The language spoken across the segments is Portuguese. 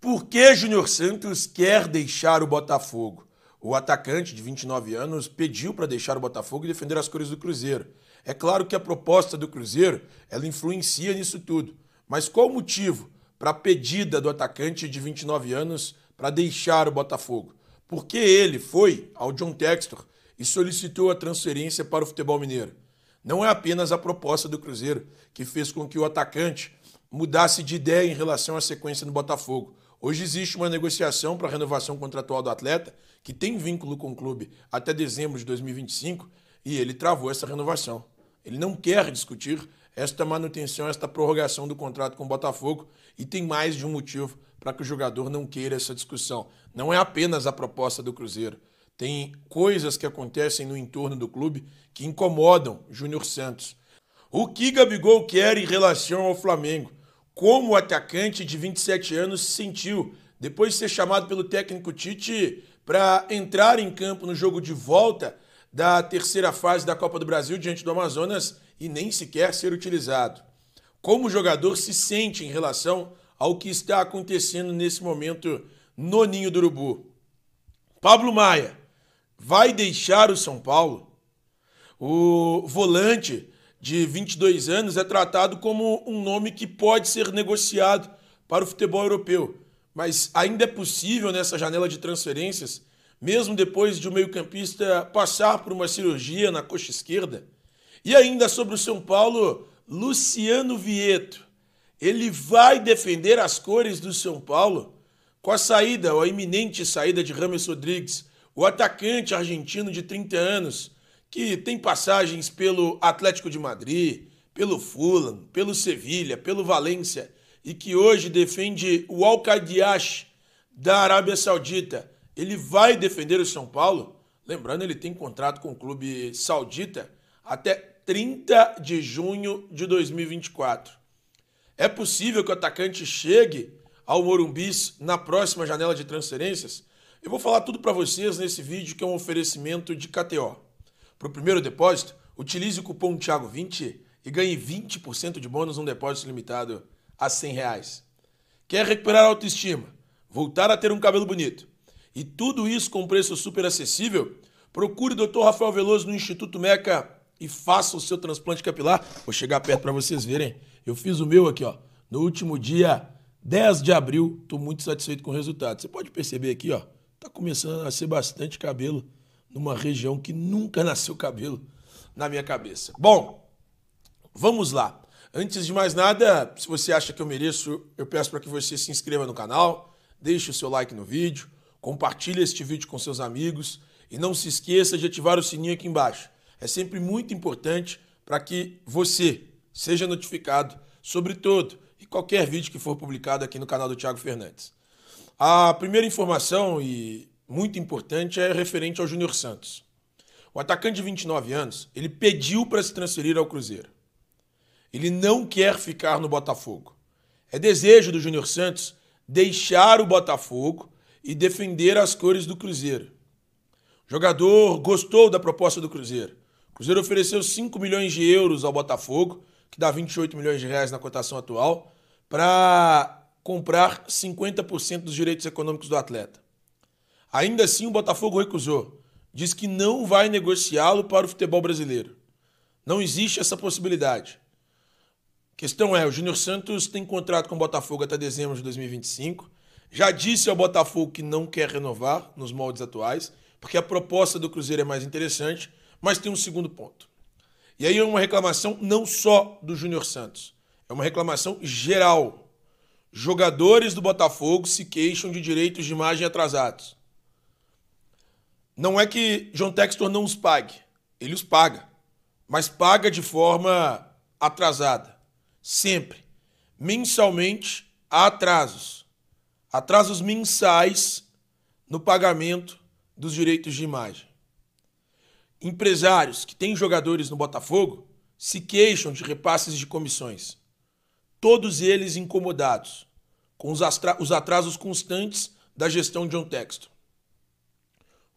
Por que Júnior Santos quer deixar o Botafogo? O atacante de 29 anos pediu para deixar o Botafogo e defender as cores do Cruzeiro. É claro que a proposta do Cruzeiro, ela influencia nisso tudo. Mas qual o motivo para a pedida do atacante de 29 anos para deixar o Botafogo? Porque ele foi ao John Textor e solicitou a transferência para o futebol mineiro. Não é apenas a proposta do Cruzeiro que fez com que o atacante mudasse de ideia em relação à sequência no Botafogo. Hoje existe uma negociação para a renovação contratual do atleta, que tem vínculo com o clube até dezembro de 2025, e ele travou essa renovação. Ele não quer discutir esta manutenção, esta prorrogação do contrato com o Botafogo, e tem mais de um motivo para que o jogador não queira essa discussão. Não é apenas a proposta do Cruzeiro. Tem coisas que acontecem no entorno do clube que incomodam Júnior Santos. O que Gabigol quer em relação ao Flamengo? como o atacante de 27 anos se sentiu depois de ser chamado pelo técnico Tite para entrar em campo no jogo de volta da terceira fase da Copa do Brasil diante do Amazonas e nem sequer ser utilizado. Como o jogador se sente em relação ao que está acontecendo nesse momento no Ninho do Urubu? Pablo Maia vai deixar o São Paulo? O volante de 22 anos, é tratado como um nome que pode ser negociado para o futebol europeu. Mas ainda é possível nessa janela de transferências, mesmo depois de o um meio-campista passar por uma cirurgia na coxa esquerda. E ainda sobre o São Paulo, Luciano Vieto. Ele vai defender as cores do São Paulo com a saída, ou a iminente saída de Rames Rodrigues, o atacante argentino de 30 anos que tem passagens pelo Atlético de Madrid, pelo Fulham, pelo Sevilha, pelo Valência e que hoje defende o Al da Arábia Saudita. Ele vai defender o São Paulo? Lembrando, ele tem contrato com o clube saudita até 30 de junho de 2024. É possível que o atacante chegue ao Morumbis na próxima janela de transferências? Eu vou falar tudo para vocês nesse vídeo que é um oferecimento de KTO para o primeiro depósito, utilize o cupom Thiago20 e ganhe 20% de bônus num depósito limitado a 100 reais. Quer recuperar a autoestima, voltar a ter um cabelo bonito e tudo isso com preço super acessível? Procure o Dr. Rafael Veloso no Instituto Meca e faça o seu transplante capilar. Vou chegar perto para vocês verem. Eu fiz o meu aqui, ó, no último dia 10 de abril. Estou muito satisfeito com o resultado. Você pode perceber aqui, ó, tá começando a ser bastante cabelo numa região que nunca nasceu cabelo na minha cabeça. Bom, vamos lá. Antes de mais nada, se você acha que eu mereço, eu peço para que você se inscreva no canal, deixe o seu like no vídeo, compartilhe este vídeo com seus amigos e não se esqueça de ativar o sininho aqui embaixo. É sempre muito importante para que você seja notificado sobre todo e qualquer vídeo que for publicado aqui no canal do Thiago Fernandes. A primeira informação e muito importante é referente ao Júnior Santos. O atacante de 29 anos, ele pediu para se transferir ao Cruzeiro. Ele não quer ficar no Botafogo. É desejo do Júnior Santos deixar o Botafogo e defender as cores do Cruzeiro. O jogador gostou da proposta do Cruzeiro. O Cruzeiro ofereceu 5 milhões de euros ao Botafogo, que dá 28 milhões de reais na cotação atual, para comprar 50% dos direitos econômicos do atleta. Ainda assim, o Botafogo recusou. Diz que não vai negociá-lo para o futebol brasileiro. Não existe essa possibilidade. A questão é, o Júnior Santos tem contrato com o Botafogo até dezembro de 2025. Já disse ao Botafogo que não quer renovar nos moldes atuais, porque a proposta do Cruzeiro é mais interessante, mas tem um segundo ponto. E aí é uma reclamação não só do Júnior Santos, é uma reclamação geral. Jogadores do Botafogo se queixam de direitos de imagem atrasados. Não é que John Textor não os pague, ele os paga, mas paga de forma atrasada, sempre. Mensalmente há atrasos, atrasos mensais no pagamento dos direitos de imagem. Empresários que têm jogadores no Botafogo se queixam de repasses de comissões. Todos eles incomodados com os atrasos constantes da gestão de John Textor.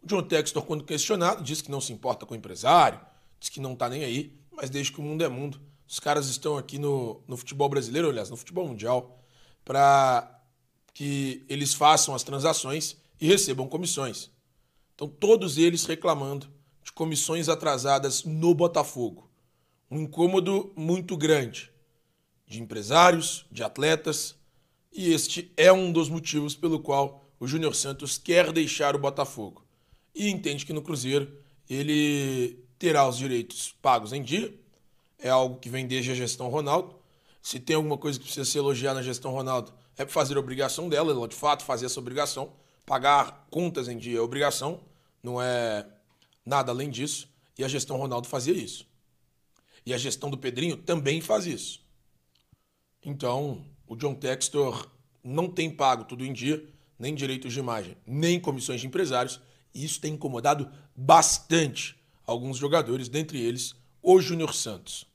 O John Textor, quando questionado, disse que não se importa com o empresário, disse que não está nem aí, mas desde que o mundo é mundo. Os caras estão aqui no, no futebol brasileiro, aliás, no futebol mundial, para que eles façam as transações e recebam comissões. Então, todos eles reclamando de comissões atrasadas no Botafogo. Um incômodo muito grande de empresários, de atletas, e este é um dos motivos pelo qual o Júnior Santos quer deixar o Botafogo e entende que no Cruzeiro ele terá os direitos pagos em dia. É algo que vem desde a gestão Ronaldo. Se tem alguma coisa que precisa ser elogiada na gestão Ronaldo, é fazer a obrigação dela, ela de fato fazer essa obrigação. Pagar contas em dia é obrigação, não é nada além disso. E a gestão Ronaldo fazia isso. E a gestão do Pedrinho também faz isso. Então, o John Textor não tem pago tudo em dia, nem direitos de imagem, nem comissões de empresários, e isso tem incomodado bastante alguns jogadores, dentre eles o Júnior Santos.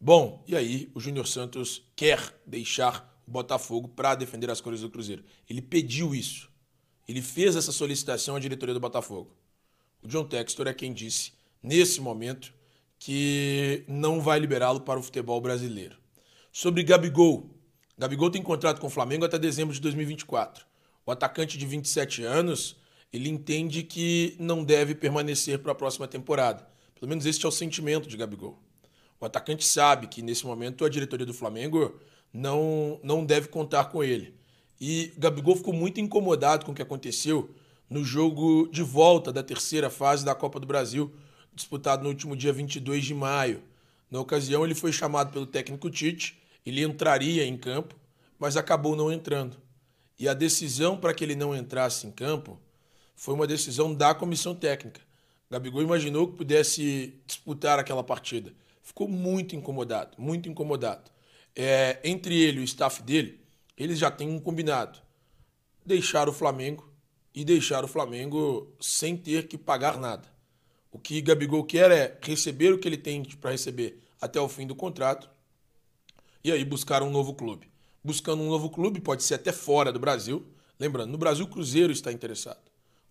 Bom, e aí o Júnior Santos quer deixar o Botafogo para defender as cores do Cruzeiro. Ele pediu isso. Ele fez essa solicitação à diretoria do Botafogo. O John Textor é quem disse, nesse momento, que não vai liberá-lo para o futebol brasileiro. Sobre Gabigol. Gabigol tem contrato com o Flamengo até dezembro de 2024. O atacante de 27 anos ele entende que não deve permanecer para a próxima temporada. Pelo menos este é o sentimento de Gabigol. O atacante sabe que nesse momento a diretoria do Flamengo não, não deve contar com ele. E Gabigol ficou muito incomodado com o que aconteceu no jogo de volta da terceira fase da Copa do Brasil, disputado no último dia 22 de maio. Na ocasião, ele foi chamado pelo técnico Tite, ele entraria em campo, mas acabou não entrando. E a decisão para que ele não entrasse em campo foi uma decisão da comissão técnica. Gabigol imaginou que pudesse disputar aquela partida. Ficou muito incomodado, muito incomodado. É, entre ele e o staff dele, eles já têm um combinado. Deixar o Flamengo e deixar o Flamengo sem ter que pagar nada. O que Gabigol quer é receber o que ele tem para receber até o fim do contrato e aí buscar um novo clube. Buscando um novo clube, pode ser até fora do Brasil. Lembrando, no Brasil o Cruzeiro está interessado.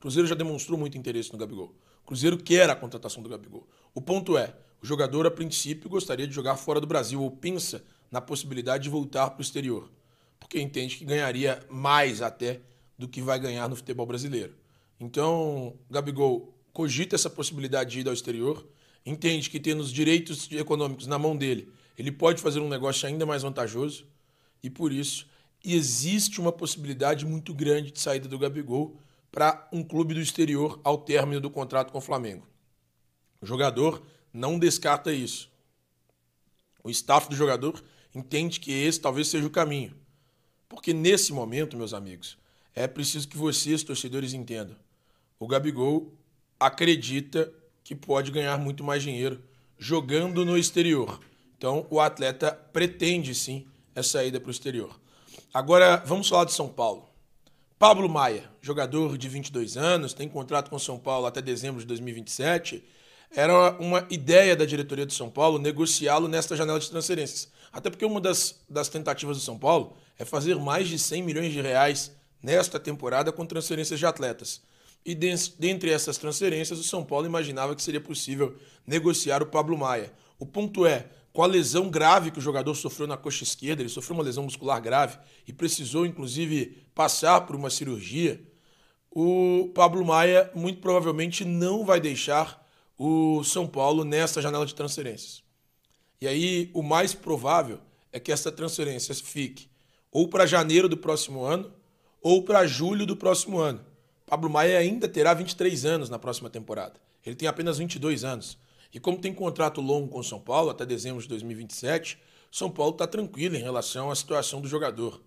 Cruzeiro já demonstrou muito interesse no Gabigol. O Cruzeiro quer a contratação do Gabigol. O ponto é, o jogador a princípio gostaria de jogar fora do Brasil ou pensa na possibilidade de voltar para o exterior, porque entende que ganharia mais até do que vai ganhar no futebol brasileiro. Então, Gabigol cogita essa possibilidade de ir ao exterior, entende que tendo os direitos econômicos na mão dele, ele pode fazer um negócio ainda mais vantajoso e por isso existe uma possibilidade muito grande de saída do Gabigol para um clube do exterior ao término do contrato com o Flamengo. O jogador não descarta isso. O staff do jogador entende que esse talvez seja o caminho. Porque nesse momento, meus amigos, é preciso que vocês, torcedores, entendam. O Gabigol acredita que pode ganhar muito mais dinheiro jogando no exterior. Então, o atleta pretende sim essa é ida para o exterior. Agora, vamos falar de São Paulo. Pablo Maia, jogador de 22 anos, tem contrato com São Paulo até dezembro de 2027. Era uma ideia da diretoria do São Paulo negociá-lo nesta janela de transferências. Até porque uma das, das tentativas do São Paulo é fazer mais de 100 milhões de reais nesta temporada com transferências de atletas. E dentre essas transferências, o São Paulo imaginava que seria possível negociar o Pablo Maia. O ponto é, com a lesão grave que o jogador sofreu na coxa esquerda, ele sofreu uma lesão muscular grave e precisou, inclusive, passar por uma cirurgia, o Pablo Maia muito provavelmente não vai deixar o São Paulo nessa janela de transferências. E aí, o mais provável é que essa transferência fique ou para janeiro do próximo ano ou para julho do próximo ano. Pablo Maia ainda terá 23 anos na próxima temporada. Ele tem apenas 22 anos. E como tem contrato longo com São Paulo, até dezembro de 2027, São Paulo está tranquilo em relação à situação do jogador.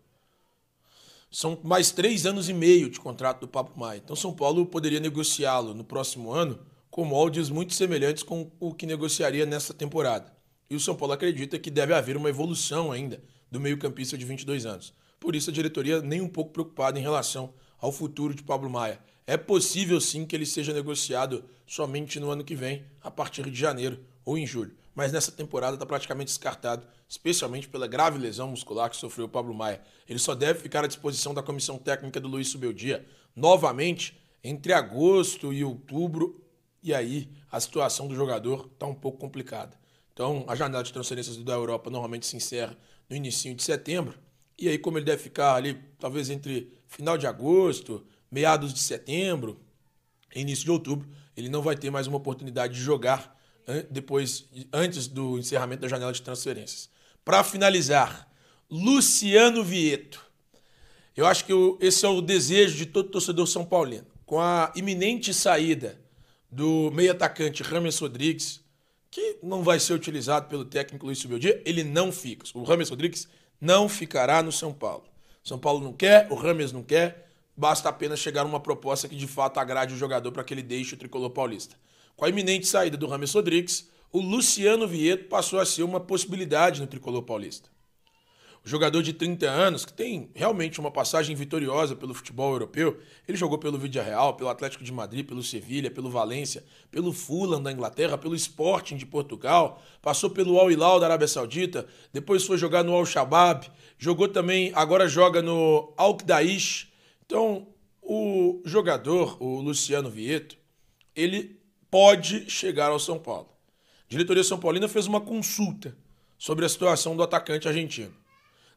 São mais três anos e meio de contrato do Papo Mai. Então São Paulo poderia negociá-lo no próximo ano com moldes muito semelhantes com o que negociaria nessa temporada. E o São Paulo acredita que deve haver uma evolução ainda do meio-campista de 22 anos. Por isso a diretoria nem um pouco preocupada em relação ao futuro de Pablo Maia é possível sim que ele seja negociado somente no ano que vem, a partir de janeiro ou em julho. Mas nessa temporada está praticamente descartado, especialmente pela grave lesão muscular que sofreu o Pablo Maia. Ele só deve ficar à disposição da comissão técnica do Luiz Subeldia novamente entre agosto e outubro, e aí a situação do jogador está um pouco complicada. Então, a janela de transferências da Europa normalmente se encerra no início de setembro, e aí como ele deve ficar ali, talvez entre final de agosto meados de setembro, início de outubro, ele não vai ter mais uma oportunidade de jogar depois antes do encerramento da janela de transferências. Para finalizar, Luciano Vieto. Eu acho que esse é o desejo de todo torcedor são paulino. Com a iminente saída do meio atacante Rames Rodrigues, que não vai ser utilizado pelo técnico Luiz Subeldia, ele não fica. O Rames Rodrigues não ficará no São Paulo. São Paulo não quer, o Rames não quer, Basta apenas chegar a uma proposta que de fato agrade o jogador para que ele deixe o tricolor paulista. Com a iminente saída do Rames Rodrigues, o Luciano Vieto passou a ser uma possibilidade no tricolor paulista. O jogador de 30 anos, que tem realmente uma passagem vitoriosa pelo futebol europeu, ele jogou pelo Villarreal, pelo Atlético de Madrid, pelo Sevilha, pelo Valência, pelo Fulham da Inglaterra, pelo Sporting de Portugal, passou pelo Al Hilal da Arábia Saudita, depois foi jogar no Al Shabaab, jogou também, agora joga no Al Qudaish então, o jogador, o Luciano Vieto, ele pode chegar ao São Paulo. A diretoria São Paulina fez uma consulta sobre a situação do atacante argentino.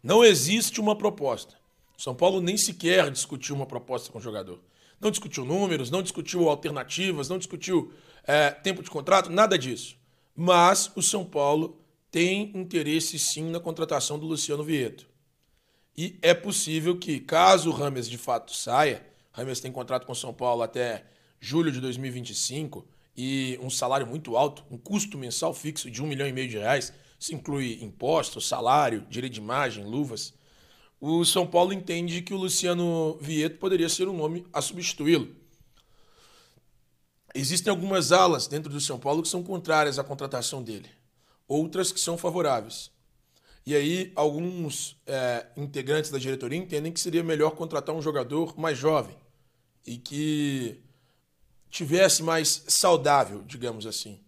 Não existe uma proposta. São Paulo nem sequer discutiu uma proposta com o jogador. Não discutiu números, não discutiu alternativas, não discutiu é, tempo de contrato, nada disso. Mas o São Paulo tem interesse sim na contratação do Luciano Vieto. E é possível que, caso o Rames de fato saia, Rames tem contrato com São Paulo até julho de 2025 e um salário muito alto, um custo mensal fixo de um milhão e meio de reais, se inclui impostos, salário, direito de imagem, luvas. O São Paulo entende que o Luciano Vieto poderia ser o um nome a substituí-lo. Existem algumas alas dentro do São Paulo que são contrárias à contratação dele, outras que são favoráveis. E aí, alguns é, integrantes da diretoria entendem que seria melhor contratar um jogador mais jovem e que tivesse mais saudável, digamos assim.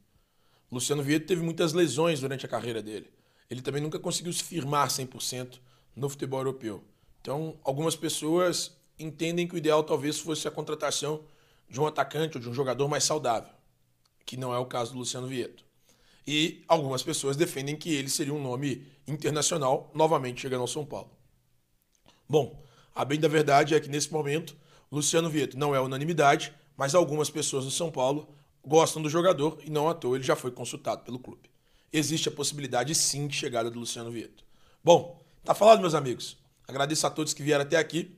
Luciano Vieto teve muitas lesões durante a carreira dele. Ele também nunca conseguiu se firmar 100% no futebol europeu. Então, algumas pessoas entendem que o ideal talvez fosse a contratação de um atacante ou de um jogador mais saudável, que não é o caso do Luciano Vieto. E algumas pessoas defendem que ele seria um nome internacional, novamente chegando ao São Paulo. Bom, a bem da verdade é que nesse momento, Luciano Vieto não é unanimidade, mas algumas pessoas no São Paulo gostam do jogador e não à toa ele já foi consultado pelo clube. Existe a possibilidade sim de chegada do Luciano Vieto. Bom, tá falado, meus amigos. Agradeço a todos que vieram até aqui.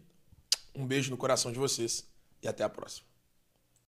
Um beijo no coração de vocês e até a próxima.